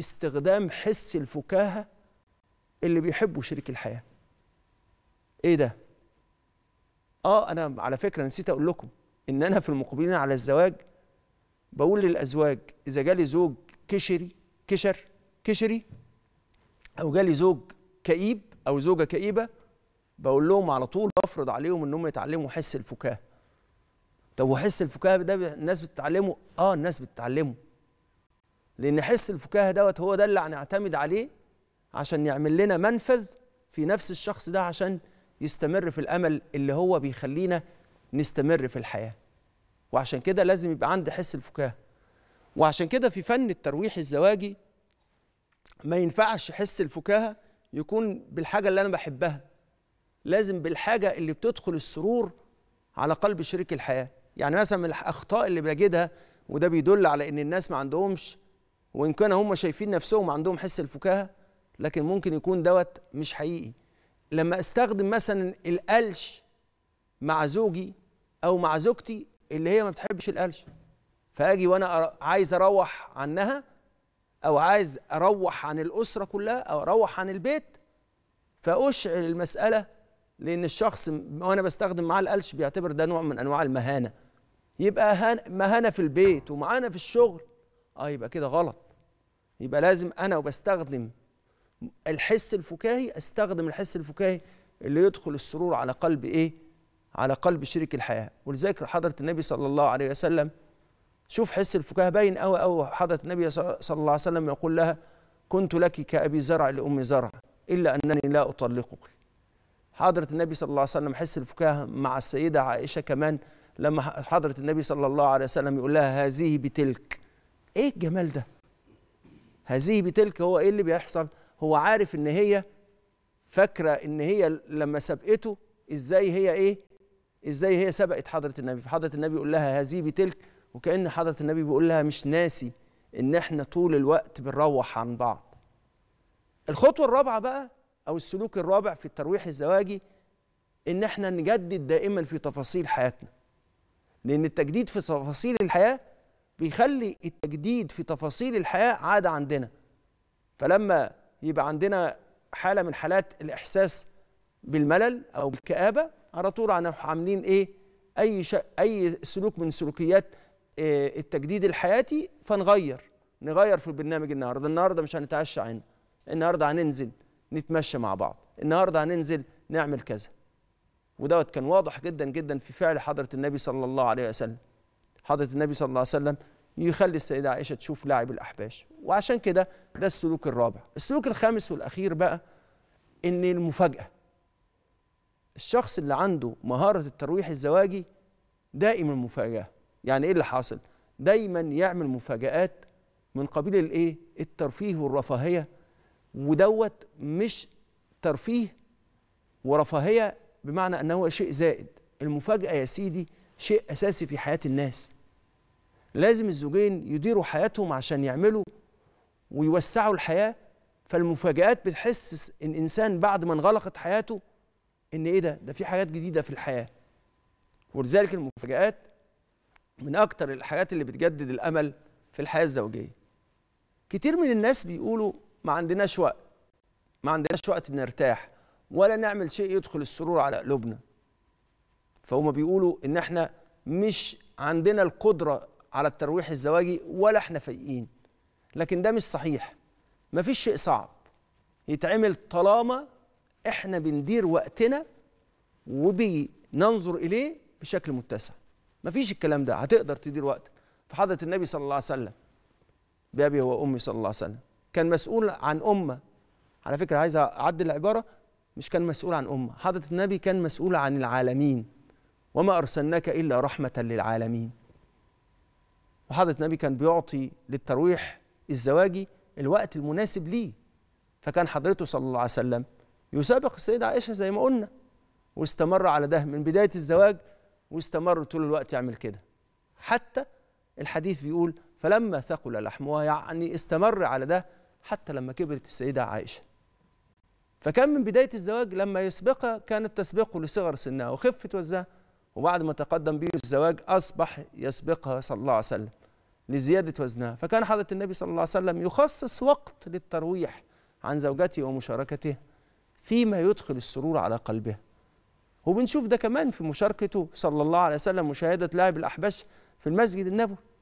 استخدام حس الفكاهه اللي بيحبه شريك الحياه ايه ده اه انا على فكره نسيت اقول لكم ان انا في المقبلين على الزواج بقول للازواج اذا جالي زوج كشري كشر كشري او جالي زوج كئيب او زوجه كئيبه بقول لهم على طول بفرض عليهم انهم يتعلموا حس الفكاهه طب وحس الفكاهه ده الناس بتتعلمه اه الناس بتتعلمه لأن حس الفكاهة دوت هو ده اللي هنعتمد عليه عشان يعمل لنا منفذ في نفس الشخص ده عشان يستمر في الأمل اللي هو بيخلينا نستمر في الحياة وعشان كده لازم يبقى عندي حس الفكاهة وعشان كده في فن الترويح الزواجي ما ينفعش حس الفكاهة يكون بالحاجة اللي أنا بحبها لازم بالحاجة اللي بتدخل السرور على قلب شريك الحياة يعني مثلا من الأخطاء اللي بجدها وده بيدل على إن الناس ما عندهمش وان كان هم شايفين نفسهم عندهم حس الفكاهه لكن ممكن يكون دوت مش حقيقي لما استخدم مثلا القلش مع زوجي او مع زوجتي اللي هي ما بتحبش القلش فاجي وانا عايز اروح عنها او عايز اروح عن الاسره كلها او اروح عن البيت فاشعل المساله لان الشخص وانا بستخدم معاه القلش بيعتبر ده نوع من انواع المهانه يبقى مهانه في البيت ومعانا في الشغل اه يبقى كده غلط يبقى لازم انا وبستخدم الحس الفكاهي استخدم الحس الفكاهي اللي يدخل السرور على قلب ايه على قلب شريك الحياه ولذلك حضره النبي صلى الله عليه وسلم شوف حس الفكاهه باين قوي قوي حضره النبي صلى الله عليه وسلم يقول لها كنت لك كابي زرع لام زرع الا انني لا اطلقك حضره النبي صلى الله عليه وسلم حس الفكاهه مع السيده عائشه كمان لما حضره النبي صلى الله عليه وسلم يقول لها هذه بتلك ايه الجمال ده هذه بتلك هو ايه اللي بيحصل هو عارف ان هي فاكره ان هي لما سبقته ازاي هي ايه ازاي هي سبقت حضره النبي فحضره النبي يقول لها هذه بتلك وكان حضره النبي بيقول لها مش ناسي ان احنا طول الوقت بنروح عن بعض الخطوه الرابعه بقى او السلوك الرابع في الترويح الزواجي ان احنا نجدد دائما في تفاصيل حياتنا لان التجديد في تفاصيل الحياه بيخلي التجديد في تفاصيل الحياه عاده عندنا فلما يبقى عندنا حاله من حالات الاحساس بالملل او بالكابه على طول عاملين ايه اي ش... اي سلوك من سلوكيات آه، التجديد الحياتي فنغير نغير في البرنامج النهارده النهارده مش هنتعشى عنا النهارده هننزل نتمشى مع بعض النهارده هننزل نعمل كذا ودوت كان واضح جدا جدا في فعل حضره النبي صلى الله عليه وسلم حضرة النبي صلى الله عليه وسلم يخلي السيدة عائشة تشوف لاعب الأحباش وعشان كده ده السلوك الرابع السلوك الخامس والأخير بقى إن المفاجأة الشخص اللي عنده مهارة الترويح الزواجي دائما مفاجاه يعني إيه اللي حاصل؟ دايما يعمل مفاجآت من قبيل الإيه؟ الترفيه والرفاهية ودوت مش ترفيه ورفاهية بمعنى أنه شيء زائد المفاجأة يا سيدي شيء أساسي في حياة الناس لازم الزوجين يديروا حياتهم عشان يعملوا ويوسعوا الحياة فالمفاجآت بتحس الإنسان بعد ما انغلقت حياته إن إيه ده ده في حاجات جديدة في الحياة ولذلك المفاجآت من أكتر الحاجات اللي بتجدد الأمل في الحياة الزوجية كتير من الناس بيقولوا ما عندناش وقت ما عندناش وقت نرتاح ولا نعمل شيء يدخل السرور على قلوبنا فهم بيقولوا ان احنا مش عندنا القدره على الترويح الزواجي ولا احنا فايقين لكن ده مش صحيح مفيش شيء صعب يتعمل طالما احنا بندير وقتنا وبننظر اليه بشكل متسع مفيش الكلام ده هتقدر تدير وقتك فحضره النبي صلى الله عليه وسلم بابي هو امي صلى الله عليه وسلم كان مسؤول عن امه على فكره عايز اعدل العباره مش كان مسؤول عن امه حضره النبي كان مسؤول عن العالمين وما أرسلناك إلا رحمة للعالمين وحضرة النبي كان بيعطي للترويح الزواجي الوقت المناسب ليه فكان حضرته صلى الله عليه وسلم يسابق السيدة عائشة زي ما قلنا واستمر على ده من بداية الزواج واستمر طول الوقت يعمل كده حتى الحديث بيقول فلما ثقل لحمها يعني استمر على ده حتى لما كبرت السيدة عائشة فكان من بداية الزواج لما يسبقها كانت تسبقه لصغر سنها وخفت وزنها وبعد ما تقدم به الزواج أصبح يسبقها صلى الله عليه وسلم لزيادة وزنها فكان حضرة النبي صلى الله عليه وسلم يخصص وقت للترويح عن زوجته ومشاركته فيما يدخل السرور على قلبها وبنشوف ده كمان في مشاركته صلى الله عليه وسلم مشاهدة لاعب الأحباش في المسجد النبوي